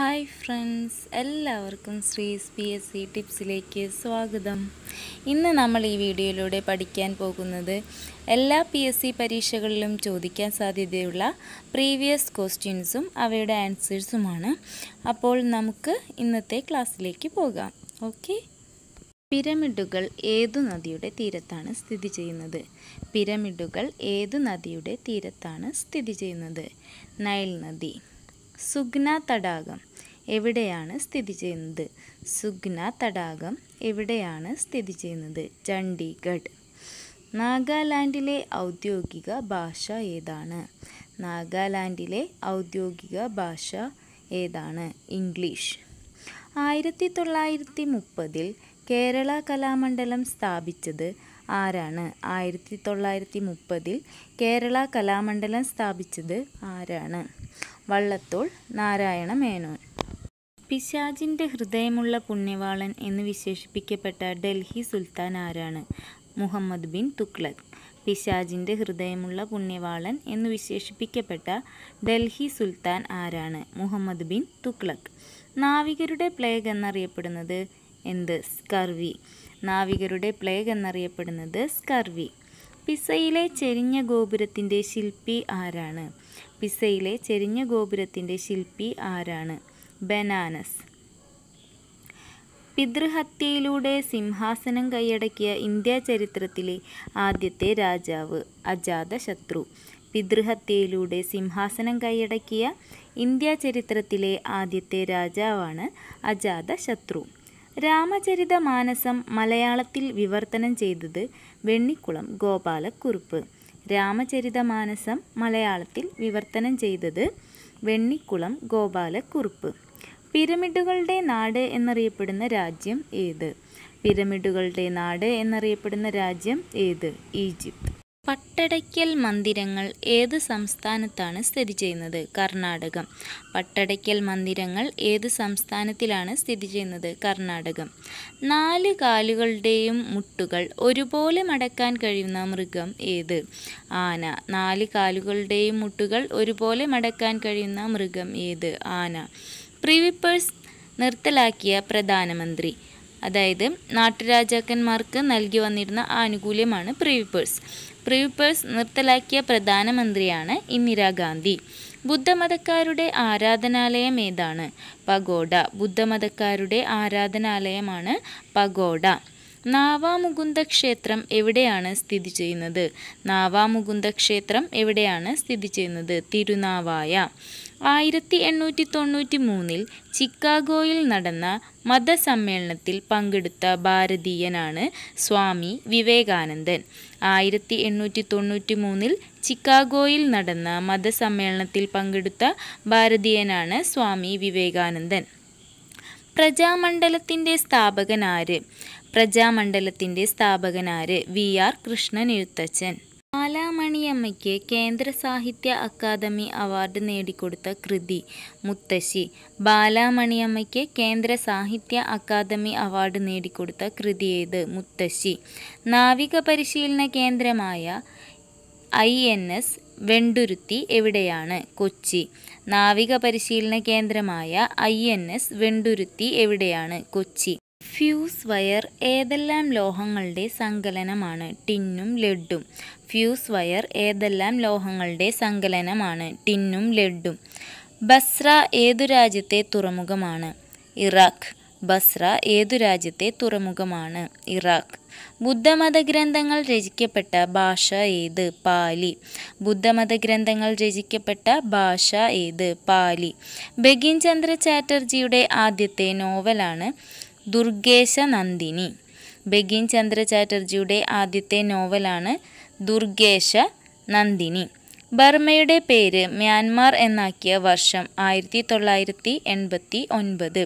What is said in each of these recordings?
hi friends എല്ലാവർക്കും S P S C ടിപ്സിലേക്ക് സ്വാഗതം ഇന്ന് നമ്മൾ ഈ വീഡിയോയിലൂടെ പഠിക്കാൻ പോകുന്നത് എല്ലാ പി എസ് സി പരീക്ഷകളിലും ചോദിക്കാൻ സാധ്യതയുള്ള പ്രീവിയസ് ക്വസ്റ്റ്യൻസും അവയുടെ ആൻസേഴ്സുമാണ് അപ്പോൾ നമുക്ക് ഇന്നത്തെ ക്ലാസ്സിലേക്ക് പോകാം ഓക്കെ പിരമിഡുകൾ ഏതു നദിയുടെ തീരത്താണ് സ്ഥിതി ചെയ്യുന്നത് പിരമിഡുകൾ ഏതു നദിയുടെ തീരത്താണ് സ്ഥിതി ചെയ്യുന്നത് നൈൽ നദി സുഗ്ന തടാകം എവിടെയാണ് സ്ഥിതി ചെയ്യുന്നത് സുഗ്ന തടാകം എവിടെയാണ് സ്ഥിതി ചെയ്യുന്നത് ചണ്ഡീഗഡ് നാഗാലാൻഡിലെ ഔദ്യോഗിക ഭാഷ ഏതാണ് നാഗാലാൻഡിലെ ഔദ്യോഗിക ഭാഷ ഏതാണ് ഇംഗ്ലീഷ് ആയിരത്തി തൊള്ളായിരത്തി മുപ്പതിൽ കേരള കലാമണ്ഡലം സ്ഥാപിച്ചത് ആരാണ് ആയിരത്തി തൊള്ളായിരത്തി മുപ്പതിൽ കേരള കലാമണ്ഡലം സ്ഥാപിച്ചത് ആരാണ് വള്ളത്തോൾ നാരായണ മേനോൻ പിശാജിൻ്റെ ഹൃദയമുള്ള പുണ്യവാളൻ എന്ന് വിശേഷിപ്പിക്കപ്പെട്ട ഡൽഹി സുൽത്താൻ ആരാണ് മുഹമ്മദ് ബിൻ തുക്ലക് പിശാജിൻ്റെ ഹൃദയമുള്ള പുണ്യവാളൻ എന്ന് വിശേഷിപ്പിക്കപ്പെട്ട ഡൽഹി സുൽത്താൻ ആരാണ് മുഹമ്മദ് ബിൻ തുക്ലക് നാവികരുടെ പ്ലേഗ് എന്നറിയപ്പെടുന്നത് എന്ത് സ്കർവി നാവികരുടെ പ്ലേഗ് എന്നറിയപ്പെടുന്നത് സ്കർവി പിസയിലെ ചെരിഞ്ഞ ഗോപുരത്തിൻ്റെ ശില്പി ആരാണ് പിസയിലെ ചെരിഞ്ഞ ഗോപുരത്തിൻ്റെ ശില്പി ആരാണ് ബനാനസ് പിതൃഹത്യയിലൂടെ സിംഹാസനം കൈയടക്കിയ ഇന്ത്യ ചരിത്രത്തിലെ ആദ്യത്തെ രാജാവ് അജാതശത്രു പിതൃഹത്യയിലൂടെ സിംഹാസനം കൈയടക്കിയ ഇന്ത്യ ചരിത്രത്തിലെ ആദ്യത്തെ രാജാവാണ് അജാതശത്രു രാമചരിത മാനസം മലയാളത്തിൽ വിവർത്തനം ചെയ്തത് വെണ്ണിക്കുളം ഗോപാലക്കുറുപ്പ് രാമചരിത മാനസം മലയാളത്തിൽ വിവർത്തനം ചെയ്തത് വെണ്ണിക്കുളം ഗോപാലക്കുറുപ്പ് പിരമിഡുകളുടെ നാട് എന്നറിയപ്പെടുന്ന രാജ്യം ഏത് പിരമിഡുകളുടെ നാട് എന്നറിയപ്പെടുന്ന രാജ്യം ഏത് ഈജിപ്ത് പട്ടടയ്ക്കൽ മന്ദിരങ്ങൾ ഏത് സംസ്ഥാനത്താണ് സ്ഥിതി ചെയ്യുന്നത് കർണാടകം പട്ടടയ്ക്കൽ മന്ദിരങ്ങൾ ഏത് സംസ്ഥാനത്തിലാണ് സ്ഥിതി ചെയ്യുന്നത് കർണാടകം നാല് കാലുകളുടെയും മുട്ടുകൾ ഒരുപോലെ മടക്കാൻ കഴിയുന്ന മൃഗം ഏത് ആന നാല് കാലുകളുടെയും മുട്ടുകൾ ഒരുപോലെ മടക്കാൻ കഴിയുന്ന മൃഗം ഏത് ആന പ്രീവിപ്പേഴ്സ് നിർത്തലാക്കിയ പ്രധാനമന്ത്രി അതായത് നാട്ടുരാജാക്കന്മാർക്ക് നൽകി വന്നിരുന്ന ആനുകൂല്യമാണ് പ്രീവിപ്പേഴ്സ് പ്രീവിപ്പേഴ്സ് നിർത്തലാക്കിയ പ്രധാനമന്ത്രിയാണ് ഇന്ദിരാഗാന്ധി ബുദ്ധമതക്കാരുടെ ആരാധനാലയം ഏതാണ് പഗോഡ ബുദ്ധമതക്കാരുടെ ആരാധനാലയമാണ് പഗോഡ നാവാമുകുന്ദ ക്ഷേത്രം എവിടെയാണ് സ്ഥിതി ചെയ്യുന്നത് നാവാമുകുന്ദ ക്ഷേത്രം എവിടെയാണ് സ്ഥിതി ചെയ്യുന്നത് തിരുനാവായ ആയിരത്തി എണ്ണൂറ്റി തൊണ്ണൂറ്റി മൂന്നിൽ ചിക്കാഗോയിൽ നടന്ന മതസമ്മേളനത്തിൽ പങ്കെടുത്ത ഭാരതീയനാണ് സ്വാമി വിവേകാനന്ദൻ ആയിരത്തി എണ്ണൂറ്റി തൊണ്ണൂറ്റി മൂന്നിൽ ചിക്കാഗോയിൽ നടന്ന മതസമ്മേളനത്തിൽ പങ്കെടുത്ത ഭാരതീയനാണ് സ്വാമി വിവേകാനന്ദൻ പ്രജാമണ്ഡലത്തിൻ്റെ സ്ഥാപകനാര് പ്രജാമണ്ഡലത്തിൻ്റെ സ്ഥാപകനാര് വി ആർ കൃഷ്ണൻ എഴുത്തച്ഛൻ കല്യാണിയമ്മയ്ക്ക് കേന്ദ്ര സാഹിത്യ അക്കാദമി അവാർഡ് നേടിക്കൊടുത്ത കൃതി മുത്തശ്ശി ബാലാമണിയമ്മയ്ക്ക് കേന്ദ്ര സാഹിത്യ അക്കാദമി അവാർഡ് നേടിക്കൊടുത്ത കൃതി ഏത് മുത്തശ്ശി നാവിക പരിശീലന കേന്ദ്രമായ ഐ എൻ എസ് വെണ്ടുരുത്തി എവിടെയാണ് കൊച്ചി നാവിക പരിശീലന കേന്ദ്രമായ ഐ എൻ എസ് വെണ്ടുരുത്തി എവിടെയാണ് കൊച്ചി ഫ്യൂസ് വയർ ഏതെല്ലാം ലോഹങ്ങളുടെ സങ്കലനമാണ് ടിന്നും ലെഡും ഫ്യൂസ് വയർ ഏതെല്ലാം ലോഹങ്ങളുടെ സങ്കലനമാണ് ടിന്നും ലെഡും ബസ്ര ഏതു രാജ്യത്തെ തുറമുഖമാണ് ഇറാഖ് ബസ്ര ഏതു രാജ്യത്തെ തുറമുഖമാണ് ഇറാഖ് ബുദ്ധമത ഗ്രന്ഥങ്ങൾ രചിക്കപ്പെട്ട ഭാഷ ഏത് പാലി ബുദ്ധമത ഗ്രന്ഥങ്ങൾ രചിക്കപ്പെട്ട ഭാഷ ഏത് പാലി ബങ്കിം ചന്ദ്ര ചാറ്റർജിയുടെ ആദ്യത്തെ നോവലാണ് ദുർഗേശ നന്ദിനി ബഗിൻ ചന്ദ്ര ചാറ്റർജിയുടെ ആദ്യത്തെ നോവലാണ് ദുർഗേശ നന്ദിനി ബർമയുടെ പേര് മ്യാൻമാർ എന്നാക്കിയ വർഷം ആയിരത്തി തൊള്ളായിരത്തി എൺപത്തി ഒൻപത്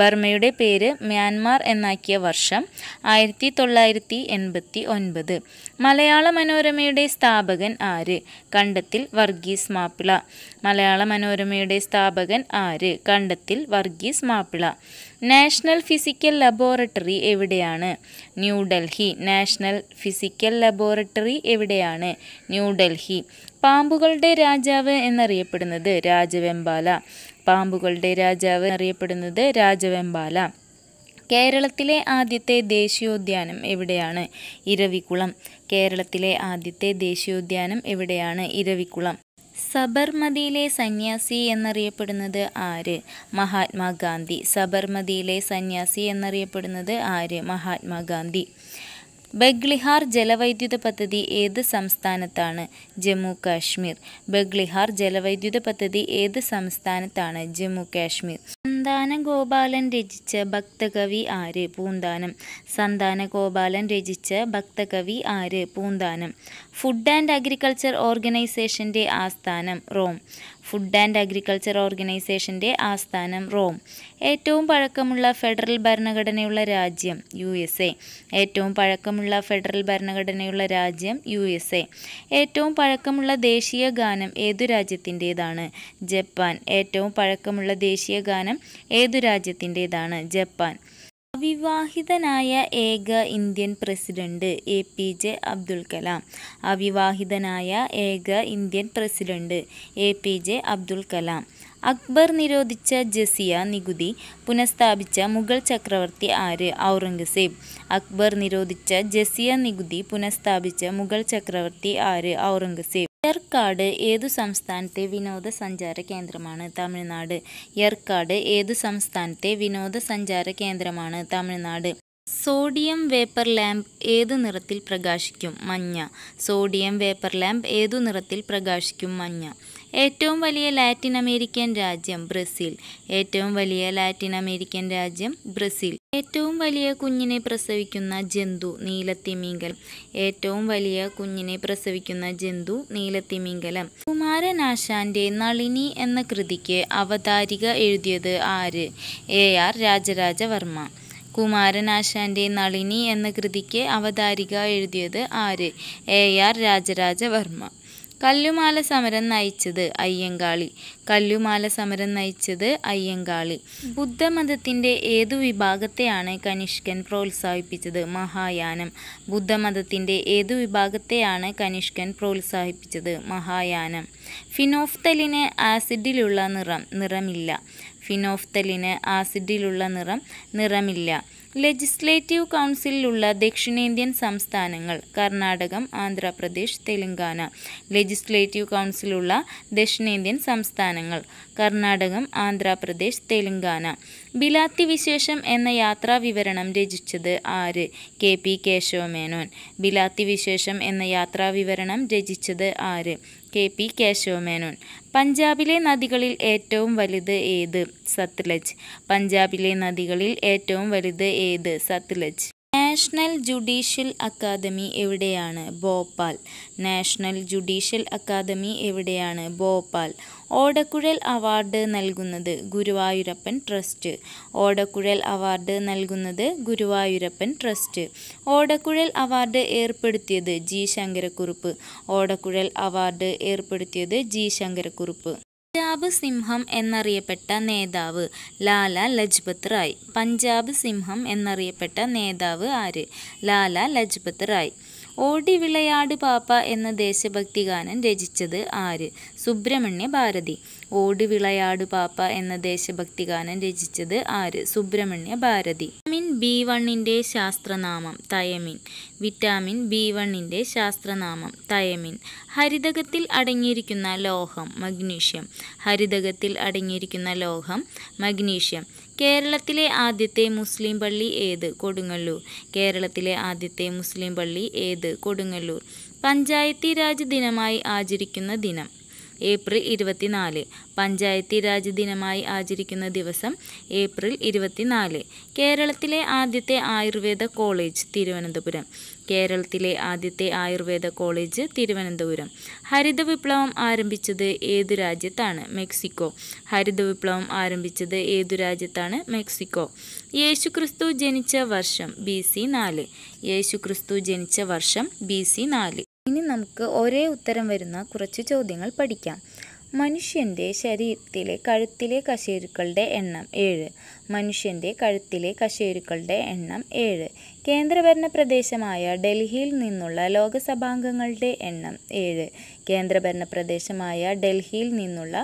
ബർമയുടെ പേര് മ്യാൻമാർ എന്നാക്കിയ വർഷം ആയിരത്തി തൊള്ളായിരത്തി എൺപത്തി ഒൻപത് മലയാള മനോരമയുടെ സ്ഥാപകൻ ആര് കണ്ടത്തിൽ വർഗീസ് മാപ്പിള മലയാള മനോരമയുടെ സ്ഥാപകൻ ആര് Kandathil Varghese Mappila national physical laboratory എവിടെയാണ് ന്യൂഡൽഹി നാഷണൽ ഫിസിക്കൽ ലബോറട്ടറി എവിടെയാണ് ന്യൂഡൽഹി പാമ്പുകളുടെ രാജാവ് എന്നറിയപ്പെടുന്നത് രാജവെമ്പാല പാമ്പുകളുടെ രാജാവ് എന്നറിയപ്പെടുന്നത് രാജവെമ്പാല കേരളത്തിലെ ആദ്യത്തെ ദേശീയോദ്യാനം എവിടെയാണ് ഇരവികുളം കേരളത്തിലെ ആദ്യത്തെ ദേശീയോദ്യാനം എവിടെയാണ് ഇരവികുളം സബർമതിയിലെ സന്യാസി എന്നറിയപ്പെടുന്നത് ആര് മഹാത്മാഗാന്ധി സബർമതിയിലെ സന്യാസി എന്നറിയപ്പെടുന്നത് ആര് മഹാത്മാഗാന്ധി ബഗ്ലിഹാർ ജലവൈദ്യുത പദ്ധതി ഏത് സംസ്ഥാനത്താണ് ജമ്മു കാശ്മീർ ബഗ്ലിഹാർ ജലവൈദ്യുത പദ്ധതി ഏത് സംസ്ഥാനത്താണ് ജമ്മു കാശ്മീർ നന്ദ സന്താനഗോപാലൻ രചിച്ച ഭക്തകവി ആര് പൂന്താനം സന്താനഗോപാലൻ രചിച്ച ഭക്തകവി ആര് പൂന്താനം ഫുഡ് ആൻഡ് അഗ്രികൾച്ചർ ഓർഗനൈസേഷൻ്റെ ആസ്ഥാനം റോം ഫുഡ് ആൻഡ് അഗ്രികൾച്ചർ ഓർഗനൈസേഷൻ്റെ ആസ്ഥാനം റോം ഏറ്റവും പഴക്കമുള്ള ഫെഡറൽ ഭരണഘടനയുള്ള രാജ്യം യു എസ് എ ഏറ്റവും പഴക്കമുള്ള ഫെഡറൽ ഭരണഘടനയുള്ള രാജ്യം യു എസ് എ ഏറ്റവും പഴക്കമുള്ള ദേശീയ ഗാനം ഏതു രാജ്യത്തിൻ്റേതാണ് ജപ്പാൻ ഏറ്റവും പഴക്കമുള്ള ദേശീയ ഗാനം ഏതു രാജ്യത്തിൻ്റേതാണ് ജപ്പാൻ അവിവാഹിതനായ ഏക Indian president A P J Abdul Kalam അവിവാഹിതനായ ഏക Indian president A P J Abdul Kalam Akbar നിരോധിച്ച ജസിയ നികുതി പുനഃസ്ഥാപിച്ച മുഗൾ ചക്രവർത്തി ആര് ഔറംഗസേബ് അക്ബർ നിരോധിച്ച ജസിയ നികുതി പുനഃസ്ഥാപിച്ച മുഗൾ ചക്രവർത്തി ആര് ഔറംഗസേബ് ഏർക്കാട് ഏതു സംസ്ഥാനത്തെ വിനോദസഞ്ചാര കേന്ദ്രമാണ് തമിഴ്നാട് ഏർക്കാട് ഏതു സംസ്ഥാനത്തെ വിനോദസഞ്ചാര കേന്ദ്രമാണ് തമിഴ്നാട് സോഡിയം വേപ്പർ ലാമ്പ് ഏതു നിറത്തിൽ പ്രകാശിക്കും മഞ്ഞ സോഡിയം വേപ്പർ ലാമ്പ് ഏതു നിറത്തിൽ പ്രകാശിക്കും മഞ്ഞ ഏറ്റവും വലിയ ലാറ്റിൻ അമേരിക്കൻ രാജ്യം ബ്രസീൽ ഏറ്റവും വലിയ ലാറ്റിൻ അമേരിക്കൻ രാജ്യം ബ്രസീൽ ഏറ്റവും വലിയ കുഞ്ഞിനെ പ്രസവിക്കുന്ന ജന്തു നീലത്തിമിംഗലം ഏറ്റവും വലിയ കുഞ്ഞിനെ പ്രസവിക്കുന്ന ജന്തു നീലത്തിമിംഗലം കുമാരനാശാന്റെ നളിനി എന്ന കൃതിക്ക് അവതാരിക എഴുതിയത് ആര് എ ആർ രാജരാജവർമ്മ കുമാരനാശാന്റെ നളിനി എന്ന കൃതിക്ക് അവതാരിക എഴുതിയത് ആര് എ ആർ രാജരാജവർമ്മ കല്ലുമാല സമരം നയിച്ചത് അയ്യങ്കാളി കല്ലുമാല സമരം നയിച്ചത് അയ്യങ്കാളി ബുദ്ധമതത്തിൻ്റെ ഏതു വിഭാഗത്തെയാണ് കനിഷ്കൻ പ്രോത്സാഹിപ്പിച്ചത് മഹായാനം ബുദ്ധമതത്തിൻ്റെ ഏതു വിഭാഗത്തെയാണ് കനിഷ്കൻ പ്രോത്സാഹിപ്പിച്ചത് മഹായാനം ഫിനോഫ്തലിന് ആസിഡിലുള്ള നിറം നിറമില്ല ഫിനോഫ്തലിന് ആസിഡിലുള്ള നിറം നിറമില്ല ലെജിസ്ലേറ്റീവ് കൗൺസിലുള്ള ദക്ഷിണേന്ത്യൻ സംസ്ഥാനങ്ങൾ കർണാടകം ആന്ധ്രാപ്രദേശ് തെലങ്കാന ലെജിസ്ലേറ്റീവ് കൗൺസിലുള്ള ദക്ഷിണേന്ത്യൻ സംസ്ഥാനങ്ങൾ കർണാടകം ആന്ധ്രാപ്രദേശ് തെലുങ്കാന ബിലാത്തി വിശേഷം എന്ന യാത്രാ വിവരണം രചിച്ചത് ആര് കെ പി കേശവമേനോൻ ബിലാത്തി വിശേഷം എന്ന യാത്രാ വിവരണം രചിച്ചത് ആര് കെ പി കേശവമേനോൻ പഞ്ചാബിലെ നദികളിൽ ഏറ്റവും വലുത് ഏത് സത്ലജ് പഞ്ചാബിലെ നദികളിൽ ഏറ്റവും വലുത് ഏത് സത്ലജ് നാഷണൽ ജുഡീഷ്യൽ അക്കാദമി എവിടെയാണ് ഭോപ്പാൽ നാഷണൽ ജുഡീഷ്യൽ അക്കാദമി എവിടെയാണ് ഭോപ്പാൽ ഓടക്കുഴൽ അവാർഡ് നൽകുന്നത് ഗുരുവായൂരപ്പൻ ട്രസ്റ്റ് ഓടക്കുഴൽ അവാർഡ് നൽകുന്നത് ഗുരുവായൂരപ്പൻ ട്രസ്റ്റ് ഓടക്കുഴൽ അവാർഡ് ഏർപ്പെടുത്തിയത് ജി ശങ്കരക്കുറുപ്പ് ഓടക്കുഴൽ അവാർഡ് ഏർപ്പെടുത്തിയത് ജി ശങ്കരക്കുറുപ്പ് പഞ്ചാബ് സിംഹം എന്നറിയപ്പെട്ട നേതാവ് ലാല ലജ്പത് റായ് പഞ്ചാബ് സിംഹം എന്നറിയപ്പെട്ട നേതാവ് ആര് ലാല ലജ്പത് റായ് ഓടി വിളയാട് പാപ്പ എന്ന ദേശഭക്തി ഗാനം രചിച്ചത് ആര് സുബ്രഹ്മണ്യ ഭാരതി ഓടി വിളയാട് പാപ്പ എന്ന ദേശഭക്തി ഗാനം രചിച്ചത് ആര് സുബ്രഹ്മണ്യ ഭാരതി വിറ്റാമിൻ ബി വണ്ണിൻ്റെ ശാസ്ത്രനാമം തയമിൻ വിറ്റാമിൻ ബി വണ്ണിൻ്റെ ശാസ്ത്രനാമം തയമിൻ ഹരിതകത്തിൽ അടങ്ങിയിരിക്കുന്ന ലോഹം മഗ്നീഷ്യം ഹരിതകത്തിൽ അടങ്ങിയിരിക്കുന്ന ലോഹം മഗ്നീഷ്യം കേരളത്തിലെ ആദ്യത്തെ മുസ്ലിം പള്ളി ഏത് കൊടുങ്ങല്ലൂർ കേരളത്തിലെ ആദ്യത്തെ മുസ്ലിം പള്ളി ഏത് കൊടുങ്ങല്ലൂർ പഞ്ചായത്തി രാജ് ദിനമായി ആചരിക്കുന്ന ദിനം ഏപ്രിൽ ഇരുപത്തിനാല് പഞ്ചായത്തി രാജ് ദിനമായി ആചരിക്കുന്ന ദിവസം ഏപ്രിൽ ഇരുപത്തിനാല് കേരളത്തിലെ ആദ്യത്തെ ആയുർവേദ കോളേജ് തിരുവനന്തപുരം കേരളത്തിലെ ആദ്യത്തെ ആയുർവേദ കോളേജ് തിരുവനന്തപുരം ഹരിത വിപ്ലവം ആരംഭിച്ചത് ഏതു രാജ്യത്താണ് മെക്സിക്കോ ഹരിത വിപ്ലവം ആരംഭിച്ചത് ഏതു രാജ്യത്താണ് മെക്സിക്കോ യേശുക്രിസ്തു ജനിച്ച വർഷം ബി സി നാല് യേശുക്രിസ്തു ജനിച്ച വർഷം ബി സി നാല് ഇനി നമുക്ക് ഒരേ ഉത്തരം വരുന്ന കുറച്ച് ചോദ്യങ്ങൾ പഠിക്കാം മനുഷ്യൻ്റെ ശരീരത്തിലെ കഴുത്തിലെ കശേരുക്കളുടെ എണ്ണം ഏഴ് മനുഷ്യൻ്റെ കഴുത്തിലെ കശേരുക്കളുടെ എണ്ണം ഏഴ് കേന്ദ്രഭരണ പ്രദേശമായ ഡൽഹിയിൽ നിന്നുള്ള ലോകസഭാംഗങ്ങളുടെ എണ്ണം ഏഴ് കേന്ദ്രഭരണ പ്രദേശമായ ഡൽഹിയിൽ നിന്നുള്ള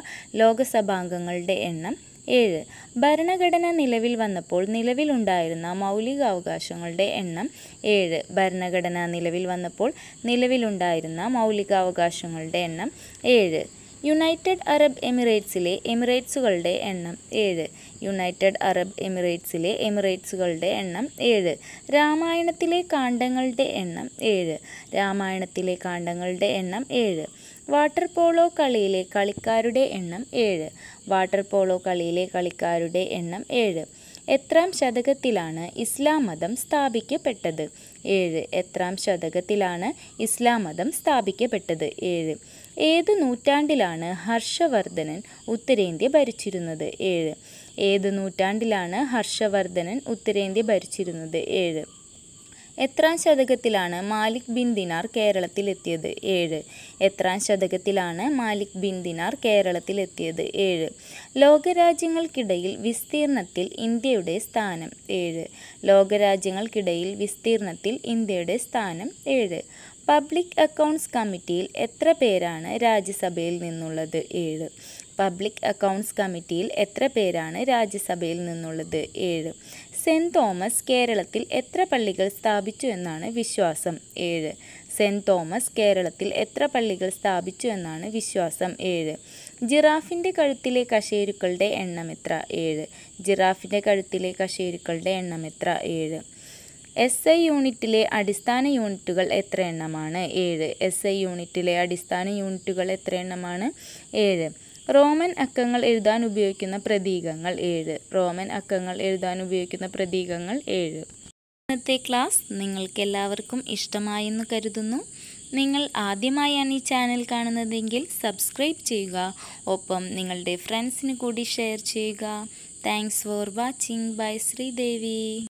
ലോകസഭാംഗങ്ങളുടെ എണ്ണം ഏഴ് ഭരണഘടന നിലവിൽ വന്നപ്പോൾ നിലവിലുണ്ടായിരുന്ന മൗലികാവകാശങ്ങളുടെ എണ്ണം ഏഴ് ഭരണഘടന നിലവിൽ വന്നപ്പോൾ നിലവിലുണ്ടായിരുന്ന മൗലികാവകാശങ്ങളുടെ എണ്ണം ഏഴ് യുണൈറ്റഡ് അറബ് എമിറേറ്റ്സിലെ എമിറേറ്റ്സുകളുടെ എണ്ണം ഏഴ് യുണൈറ്റഡ് അറബ് എമിറേറ്റ്സിലെ എമിറേറ്റ്സുകളുടെ എണ്ണം ഏഴ് രാമായണത്തിലെ കാണ്ഡങ്ങളുടെ എണ്ണം ഏഴ് രാമായണത്തിലെ കാണ്ഡങ്ങളുടെ എണ്ണം ഏഴ് വാട്ടർ പോളോ കളിയിലെ കളിക്കാരുടെ എണ്ണം ഏഴ് വാട്ടർ പോളോ കളിയിലെ കളിക്കാരുടെ എണ്ണം ഏഴ് എത്രാം ശതകത്തിലാണ് ഇസ്ലാം മതം സ്ഥാപിക്കപ്പെട്ടത് ഏഴ് എത്രാം ശതകത്തിലാണ് ഇസ്ലാം മതം സ്ഥാപിക്കപ്പെട്ടത് ഏഴ് ഏത് നൂറ്റാണ്ടിലാണ് ഹർഷവർദ്ധനൻ ഉത്തരേന്ത്യ ഭരിച്ചിരുന്നത് ഏഴ് ഏത് നൂറ്റാണ്ടിലാണ് ഹർഷവർദ്ധനൻ ഉത്തരേന്ത്യ ഭരിച്ചിരുന്നത് ഏഴ് എത്രാം ശതകത്തിലാണ് മാലിക് ബിൻ ദിനാർ കേരളത്തിലെത്തിയത് ഏഴ് എത്രാം ശതകത്തിലാണ് മാലിക് ബിൻ ദിനാർ കേരളത്തിലെത്തിയത് ഏഴ് ലോകരാജ്യങ്ങൾക്കിടയിൽ വിസ്തീർണത്തിൽ ഇന്ത്യയുടെ സ്ഥാനം ഏഴ് ലോകരാജ്യങ്ങൾക്കിടയിൽ വിസ്തീർണത്തിൽ ഇന്ത്യയുടെ സ്ഥാനം ഏഴ് പബ്ലിക് അക്കൗണ്ട്സ് കമ്മിറ്റിയിൽ എത്ര പേരാണ് രാജ്യസഭയിൽ നിന്നുള്ളത് ഏഴ് പബ്ലിക് അക്കൗണ്ട്സ് കമ്മിറ്റിയിൽ എത്ര പേരാണ് രാജ്യസഭയിൽ നിന്നുള്ളത് ഏഴ് സെൻറ് തോമസ് കേരളത്തിൽ എത്ര പള്ളികൾ സ്ഥാപിച്ചു എന്നാണ് വിശ്വാസം ഏഴ് സെൻറ് തോമസ് കേരളത്തിൽ എത്ര പള്ളികൾ സ്ഥാപിച്ചു എന്നാണ് വിശ്വാസം ഏഴ് ജിറാഫിൻ്റെ കഴുത്തിലെ കശേരുക്കളുടെ എണ്ണം എത്ര ഏഴ് ജിറാഫിൻ്റെ കഴുത്തിലെ കശേരുക്കളുടെ എണ്ണം എത്ര ഏഴ് എസ് ഐ യൂണിറ്റിലെ അടിസ്ഥാന യൂണിറ്റുകൾ എത്ര എണ്ണമാണ് ഏഴ് എസ് ഐ യൂണിറ്റിലെ അടിസ്ഥാന യൂണിറ്റുകൾ എത്ര എണ്ണമാണ് ഏഴ് റോമൻ അക്കങ്ങൾ എഴുതാൻ ഉപയോഗിക്കുന്ന പ്രതീകങ്ങൾ ഏഴ് റോമൻ അക്കങ്ങൾ എഴുതാൻ ഉപയോഗിക്കുന്ന പ്രതീകങ്ങൾ ഏഴ് ഇന്നത്തെ ക്ലാസ് നിങ്ങൾക്കെല്ലാവർക്കും ഇഷ്ടമായെന്ന് കരുതുന്നു നിങ്ങൾ ആദ്യമായാണ് ഈ ചാനൽ കാണുന്നതെങ്കിൽ സബ്സ്ക്രൈബ് ചെയ്യുക ഒപ്പം നിങ്ങളുടെ ഫ്രണ്ട്സിന് കൂടി ഷെയർ ചെയ്യുക thanks for watching bye Sridevi